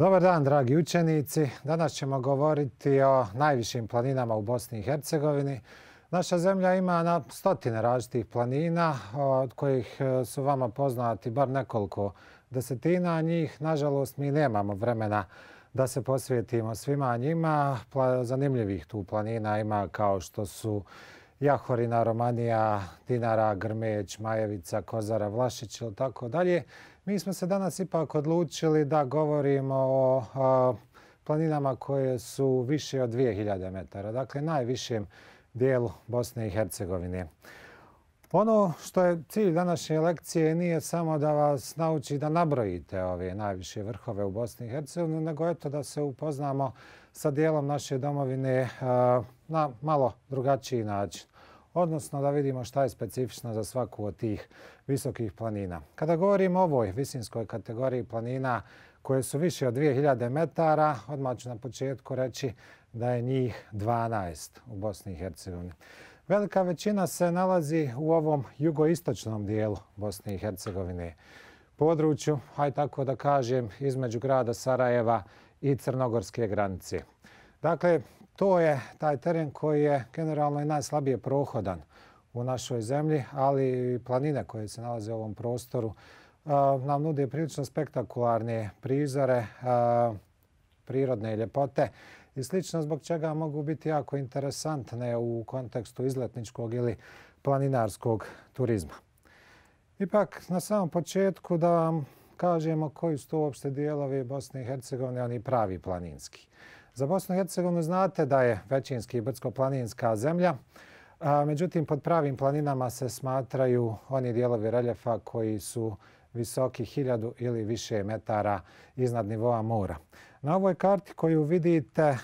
Dobar dan, dragi učenici. Danas ćemo govoriti o najvišim planinama u Bosni i Hercegovini. Naša zemlja ima na stotine različitih planina, od kojih e, su vama poznati bar nekoliko desetina njih. Nažalost, mi nemamo vremena da se posvijetimo svima njima. Zanimljivih tu planina ima kao što su Jahorina, Romanija, Dinara, Grmeć, Majevica, Kozara, Vlašić ili tako dalje. Mi smo se danas ipak odlučili da govorimo o planinama koje su više od 2000 metara, dakle najvišem dijelu Bosne i Hercegovine. Ono što je cilj današnje lekcije nije samo da vas nauči da nabrojite ove najviše vrhove u Bosni i Hercegovini, nego eto da se upoznamo sa dijelom naše domovine na malo drugačiji način. Odnosno da vidimo šta je specifično za svaku od tih visokih planina. Kada govorimo o ovoj visinskoj kategoriji planina koje su više od 2000 metara, odmah ću na početku reći da je njih 12 u Bosni i Hercegovini. Velika većina se nalazi u ovom jugoistočnom dijelu Bosne i Hercegovine području, aj tako da kažem, između grada Sarajeva i crnogorske granice. Dakle, to je taj teren koji je generalno i najslabije prohodan u našoj zemlji, ali i planine koje se nalaze u ovom prostoru e, nam nude prilično spektakularne prizore, e, prirodne ljepote i slično zbog čega mogu biti jako interesantne u kontekstu izletničkog ili planinarskog turizma. Ipak, na samom početku da vam kažemo koji su to uopšte dijelovi Bosne i Hercegovine, oni pravi planinski. Za Bosnu i Hercegovinu znate da je većinski brdsko-planinska zemlja. Međutim, pod pravim planinama se smatraju oni dijelovi reljefa koji su visoki hiljadu ili više metara iznad nivoa mora. Na ovoj karti koju vidite e,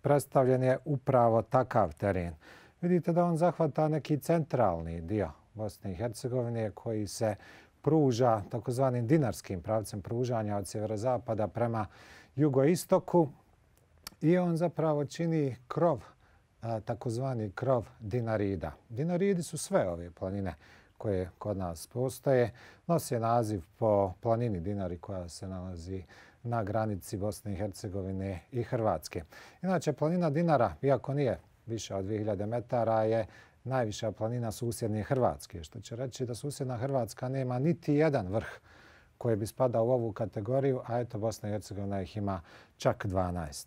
predstavljen je upravo takav teren. Vidite da on zahvata neki centralni dio Bosne i Hercegovine koji se pruža takozvanim dinarskim pravcem pružanja od sjeverozapada prema jugoistoku i on zapravo čini krov, takozvani krov dinarida. Dinaridi su sve ove planine koje kod nas postoje. Nosi je naziv po planini Dinari koja se nalazi na granici Bosne i Hercegovine i Hrvatske. Inače, planina Dinara, iako nije više od 2000 metara, je najviša planina susjedne Hrvatske, što će reći da susjedna Hrvatska nema niti jedan vrh koji bi spadao u ovu kategoriju, a eto Bosna i Hercegovina ih ima čak 12.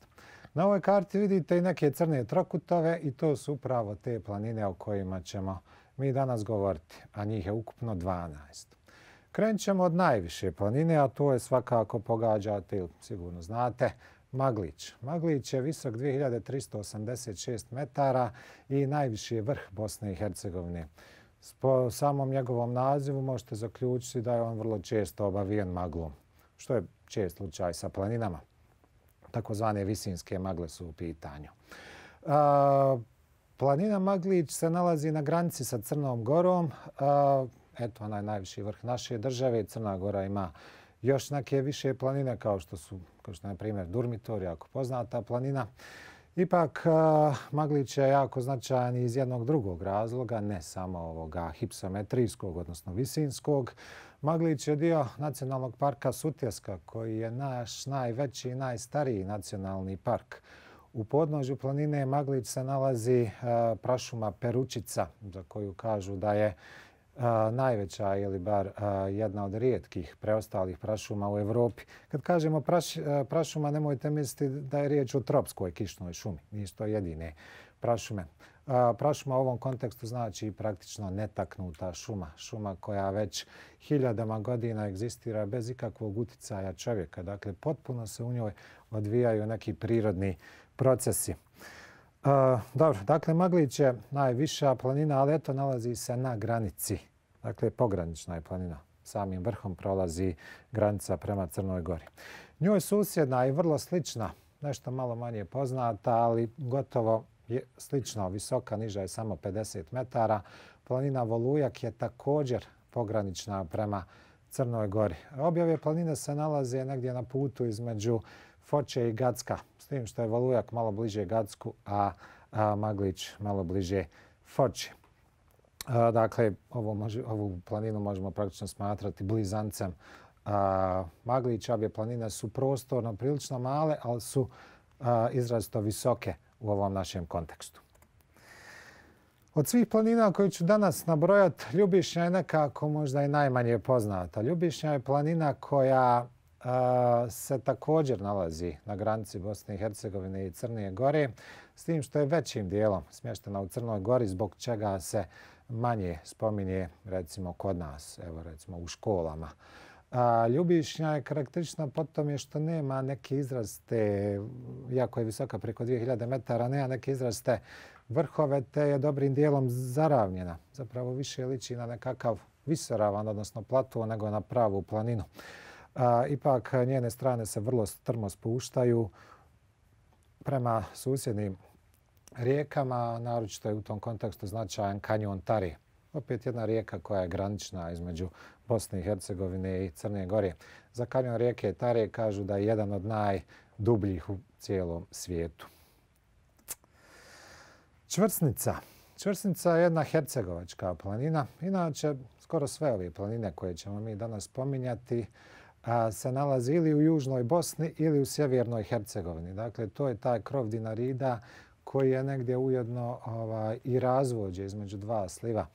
Na ovoj karti vidite i neke crne trokutove i to su upravo te planine o kojima ćemo mi danas govoriti, a njih je ukupno 12. Krenut ćemo od najviše planine, a to je svakako pogađate ili sigurno znate, Maglić. Maglić je visok 2386 metara i najviši je vrh Bosne i Hercegovine. Po samom njegovom nazivu možete zaključiti da je on vrlo često obavijen maglom, što je čest slučaj sa planinama. Takozvane visinske magle su u pitanju. Planina Maglić se nalazi na granici sa Crnom gorom. Eto, ona je najviši vrh naše države. Crna gora ima još neke više planine kao što su, kao što na primjer Durmitor, jako poznata planina. Ipak, Maglić je jako značajan iz jednog drugog razloga, ne samo ovoga hipsometrijskog, odnosno visinskog. Maglić je dio nacionalnog parka Sutjeska, koji je naš najveći i najstariji nacionalni park. U podnožju planine Maglić se nalazi prašuma Peručica, za koju kažu da je najveća ili bar jedna od rijetkih preostalih prašuma u Evropi. Kad kažemo prašuma, nemojte misliti da je riječ o tropskoj kišnoj šumi. Nije to jedine prašume. Prašuma u ovom kontekstu znači praktično netaknuta šuma. Šuma koja već hiljadama godina egzistira bez ikakvog uticaja čovjeka. Dakle, potpuno se u njoj odvijaju neki prirodni procesi. Uh, dobro, dakle, Maglić je najviša planina, ali eto, nalazi se na granici. Dakle, pogranična je planina. Samim vrhom prolazi granica prema Crnoj gori. Nju je susjedna i vrlo slična, nešto malo manje poznata, ali gotovo je slično. Visoka, niža je samo 50 metara. Planina Volujak je također pogranična prema Crnoj gori. Objave planine se nalaze negdje na putu između Foče i Gacka. S tim što je Valujak malo bliže Gacku, a, Maglić malo bliže Foče. dakle, ovo ovu planinu možemo praktično smatrati blizancem a, Maglić. Obje planine su prostorno prilično male, ali su izrazito visoke u ovom našem kontekstu. Od svih planina koje ću danas nabrojati, Ljubišnja je nekako možda i najmanje poznata. Ljubišnja je planina koja se također nalazi na granici Bosne i Hercegovine i Crne Gore, s tim što je većim dijelom smještena u Crnoj Gori, zbog čega se manje spominje recimo kod nas, evo recimo u školama. A, Ljubišnja je karakteristična po je što nema neke izraste, jako je visoka preko 2000 metara, nema neke izraste vrhove, te je dobrim dijelom zaravnjena. Zapravo više liči na nekakav visoravan, odnosno platu, nego na pravu planinu a, ipak njene strane se vrlo strmo spuštaju prema susjednim rijekama, naročito je u tom kontekstu značajan kanjon Tari. Opet jedna rijeka koja je granična između Bosne i Hercegovine i Crne Gore. Za kanjon rijeke Tare kažu da je jedan od najdubljih u cijelom svijetu. Čvrsnica. Čvrsnica je jedna hercegovačka planina. Inače, skoro sve ove planine koje ćemo mi danas spominjati se nalazi ili u Južnoj Bosni ili u Sjevernoj Hercegovini. Dakle, to je taj krov dinarida koji je negdje ujedno ovaj, i razvođe između dva sliva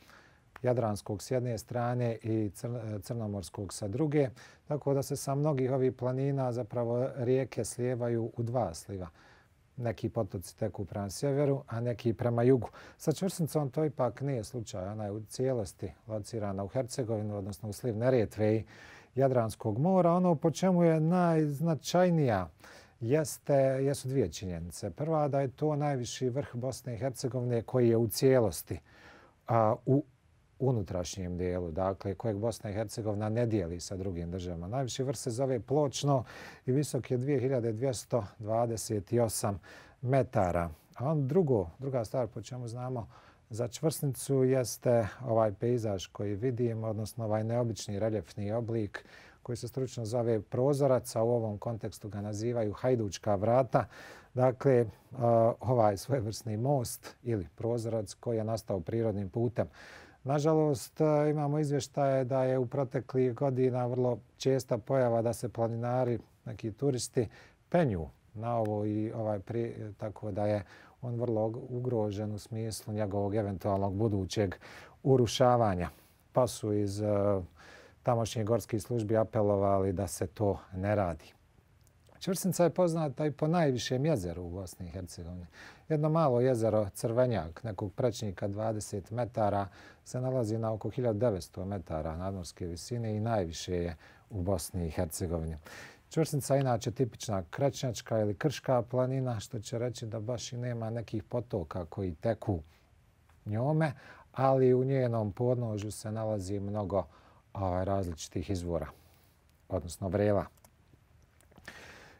Jadranskog s jedne strane i e, Crnomorskog sa druge. Tako da se sa mnogih ovih planina zapravo rijeke slijevaju u dva sliva. Neki potoci teku prema sjeveru, a neki prema jugu. Sa Čvrsnicom to ipak nije slučaj. Ona je u cijelosti locirana u Hercegovinu, odnosno u sliv Neretve Nerijetveji. Jadranskog mora. Ono po čemu je najznačajnija jeste, jesu dvije činjenice. Prva da je to najviši vrh Bosne i Hercegovine koji je u cijelosti u unutrašnjem dijelu, dakle, kojeg Bosna i Hercegovina ne dijeli sa drugim državama. Najviši vrh se zove Pločno i visok je 2228 metara. A on drugo, druga stvar po čemu znamo za čvrsnicu jeste ovaj pejzaž koji vidim, odnosno ovaj neobični reljefni oblik koji se stručno zove prozorac, a u ovom kontekstu ga nazivaju hajdučka vrata. Dakle, e, ovaj svojevrsni most ili prozorac koji je nastao prirodnim putem. Nažalost, e, imamo izvještaje da je u proteklih godina vrlo česta pojava da se planinari, neki turisti, penju na ovo i ovaj prije, tako da je on vrlo ugrožen u smislu njegovog eventualnog budućeg urušavanja. Pa su iz e, tamošnje gorske službi apelovali da se to ne radi. Čvrsnica je poznata i po najvišem jezeru u Bosni i Hercegovini. Jedno malo jezero Crvenjak, nekog prečnika 20 metara, se nalazi na oko 1900 metara nadmorske visine i najviše je u Bosni i Hercegovini. Čvrsnica je inače tipična krećnjačka ili krška planina, što će reći da baš i nema nekih potoka koji teku njome, ali u njenom podnožu se nalazi mnogo različitih izvora, odnosno vrela.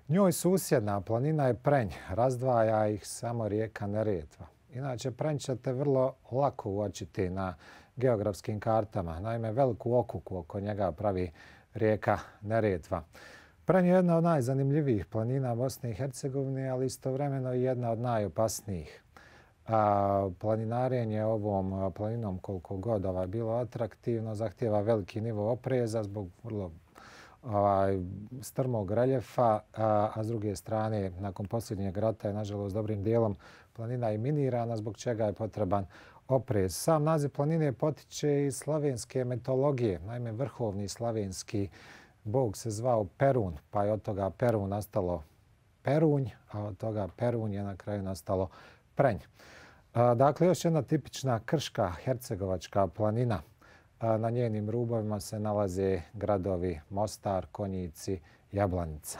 Njoj susjedna planina je Prenj, razdvaja ih samo rijeka Neretva. Inače, Prenj ćete vrlo lako uočiti na geografskim kartama. Naime, veliku okuku oko njega pravi rijeka Neretva. Pranj je jedna od najzanimljivijih planina Bosne i Hercegovine, ali istovremeno i jedna od najopasnijih. Planinarenje ovom planinom koliko god ovaj, bilo atraktivno zahtjeva veliki nivo opreza zbog vrlo ovaj, strmog reljefa, a, s druge strane, nakon posljednjeg rata je, nažalost, dobrim dijelom planina i minirana, zbog čega je potreban oprez. Sam naziv planine potiče iz slavenske metologije, najme vrhovni slavenski metologije bog se zvao Perun, pa je od toga Perun nastalo Perunj, a od toga Perun je na kraju nastalo Prenj. Dakle, još jedna tipična krška hercegovačka planina. Na njenim rubovima se nalaze gradovi Mostar, Konjici, Jablanica.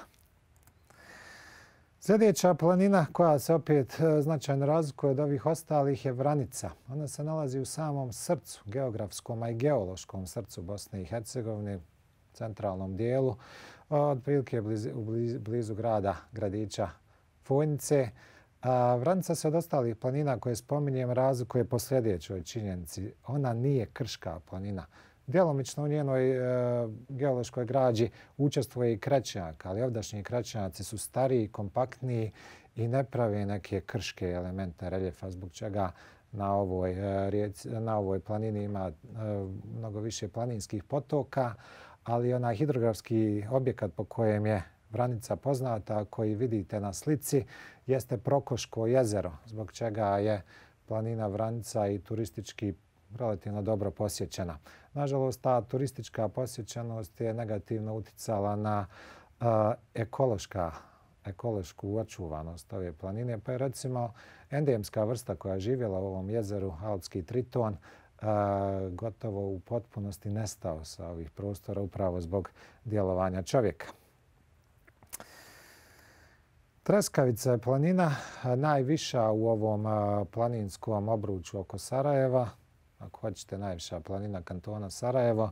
Sljedeća planina koja se opet e, značajno razlikuje od ovih ostalih je Vranica. Ona se nalazi u samom srcu, geografskom i geološkom srcu Bosne i Hercegovine, centralnom dijelu, od prilike blizu, blizu grada Gradića Funjice. Vranca se od ostalih planina koje spominjem razlikuje po sljedećoj činjenici. Ona nije krška planina. Djelomično u njenoj e, geološkoj građi učestvuje i krećnjak, ali ovdašnji krećnjaci su stariji, kompaktniji i ne pravi neke krške elemente reljefa, zbog čega na ovoj, e, na ovoj planini ima e, mnogo više planinskih potoka ali onaj hidrografski objekat po kojem je Vranica poznata, koji vidite na slici, jeste Prokoško jezero, zbog čega je planina Vranica i turistički relativno dobro posjećena. Nažalost, ta turistička posjećenost je negativno uticala na e, ekološka ekološku očuvanost ove planine. Pa je recimo endemska vrsta koja je živjela u ovom jezeru, Alpski triton, a, gotovo u potpunosti nestao sa ovih prostora upravo zbog djelovanja čovjeka. Treskavica je planina najviša u ovom planinskom obruču oko Sarajeva. Ako hoćete, najviša planina kantona Sarajevo.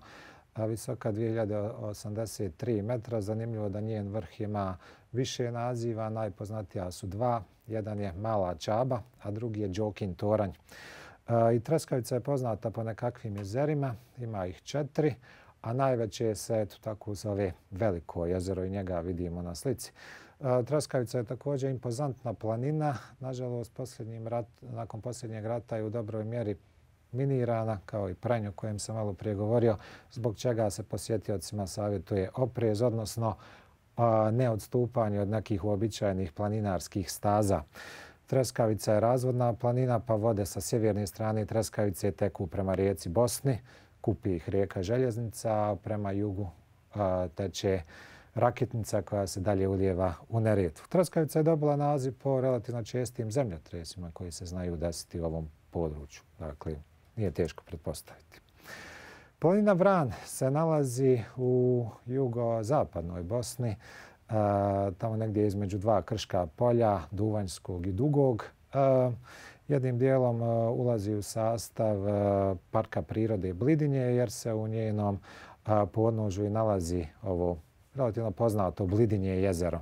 Visoka 2083 metra. Zanimljivo da njen vrh ima više naziva. Najpoznatija su dva. Jedan je Mala Čaba, a drugi je Đokin Toranj. I Treskavica je poznata po nekakvim jezerima, ima ih četiri, a najveće se eto, tako zove veliko jezero i njega vidimo na slici. Treskavica je također impozantna planina. Nažalost, rat, nakon posljednjeg rata je u dobroj mjeri minirana, kao i pranju kojem sam malo prije govorio, zbog čega se posjetiocima savjetuje oprez, odnosno neodstupanje od nekih uobičajenih planinarskih staza. Treskavica je razvodna planina, pa vode sa sjeverne strane Treskavice teku prema rijeci Bosni, kupi ih rijeka Željeznica, a prema jugu teče raketnica koja se dalje ulijeva u Neretvu. Treskavica je dobila naziv po relativno čestim zemljotresima koji se znaju desiti u ovom području. Dakle, nije teško pretpostaviti. Planina Vran se nalazi u jugo-zapadnoj Bosni, Eh, tamo negdje između dva krška polja, Duvanjskog i Dugog. Eh, jednim dijelom eh, ulazi u sastav Parka prirode Blidinje jer se u njenom podnožu i nalazi ovo relativno poznato Blidinje jezero.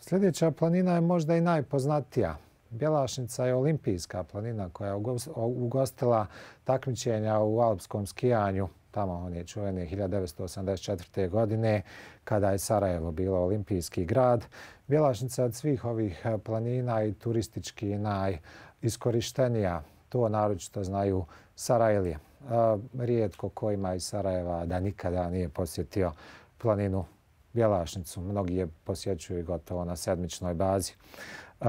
Sljedeća planina je možda i najpoznatija. Bjelašnica je olimpijska planina koja je ugostila takmičenja u alpskom skijanju tamo one čuvene 1984. godine kada je Sarajevo bilo olimpijski grad. Bjelašnica od svih ovih eh, planina i turistički najiskorištenija. To naročito znaju Sarajlije. Eh, rijetko ko ima iz Sarajeva da nikada nije posjetio planinu Bjelašnicu. Mnogi je posjećuju gotovo na sedmičnoj bazi. Eh,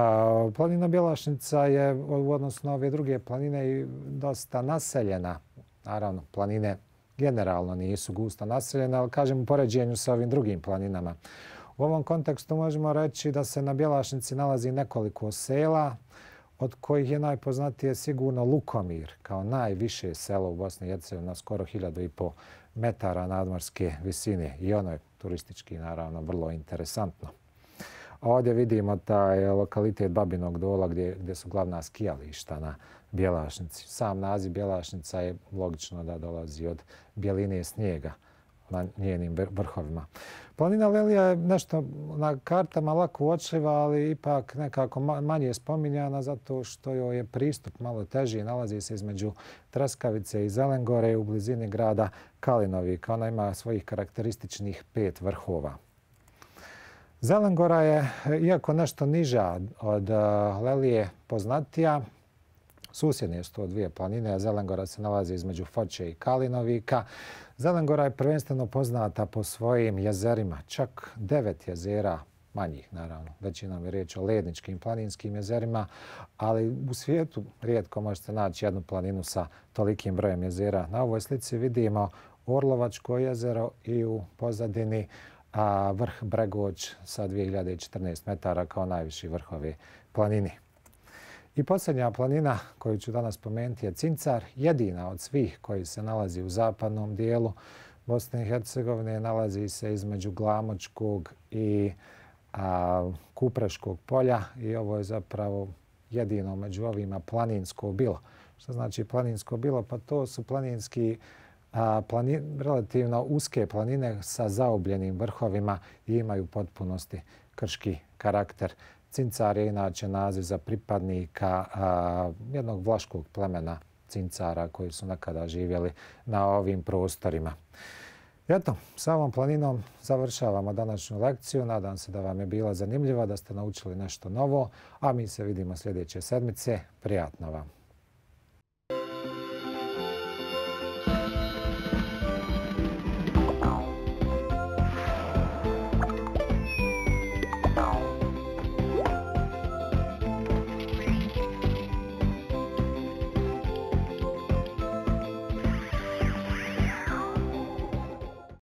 planina Bjelašnica je u odnosu na ove druge planine dosta naseljena. Naravno, planine generalno nisu gusto naseljene, ali kažem u poređenju sa ovim drugim planinama. U ovom kontekstu možemo reći da se na Bjelašnici nalazi nekoliko sela, od kojih je najpoznatije sigurno Lukomir, kao najviše selo u Bosni i Hercegovini na skoro 1500 metara nadmorske visine. I ono je turistički, naravno, vrlo interesantno. Ovdje vidimo taj lokalitet Babinog dola gdje, gdje su glavna skijališta na Bjelašnici. Sam naziv Bjelašnica je logično da dolazi od bjeline snijega na njenim vrhovima. Planina Lelija je nešto na kartama lako uočljiva, ali ipak nekako manje spominjana zato što joj je pristup malo teži. i Nalazi se između Traskavice i Zelengore u blizini grada Kalinovika. Ona ima svojih karakterističnih pet vrhova. Zelengora je, iako nešto niža od eh, Lelije, poznatija susjedne su to dvije planine. a Zelengora se nalazi između Foče i Kalinovika. Zelengora je prvenstveno poznata po svojim jezerima. Čak devet jezera, manjih naravno, većinom je riječ o ledničkim planinskim jezerima, ali u svijetu rijetko možete naći jednu planinu sa tolikim brojem jezera. Na ovoj slici vidimo Orlovačko jezero i u pozadini vrh Bregoć sa 2014 metara kao najviši vrhovi planini. I posljednja planina koju ću danas pomenuti je Cincar, jedina od svih koji se nalazi u zapadnom dijelu Bosne i Hercegovine. Nalazi se između Glamočkog i a, Kupreškog polja i ovo je zapravo jedino među ovima planinsko bilo. Što znači planinsko bilo? Pa to su planinski Plani, relativno uske planine sa zaobljenim vrhovima i imaju potpunosti krški karakter. Cincar je inače naziv za pripadnika jednog vlaškog plemena cincara koji su nekada živjeli na ovim prostorima. Eto, sa ovom planinom završavamo današnju lekciju. Nadam se da vam je bila zanimljiva, da ste naučili nešto novo, a mi se vidimo sljedeće sedmice. Prijatno vam!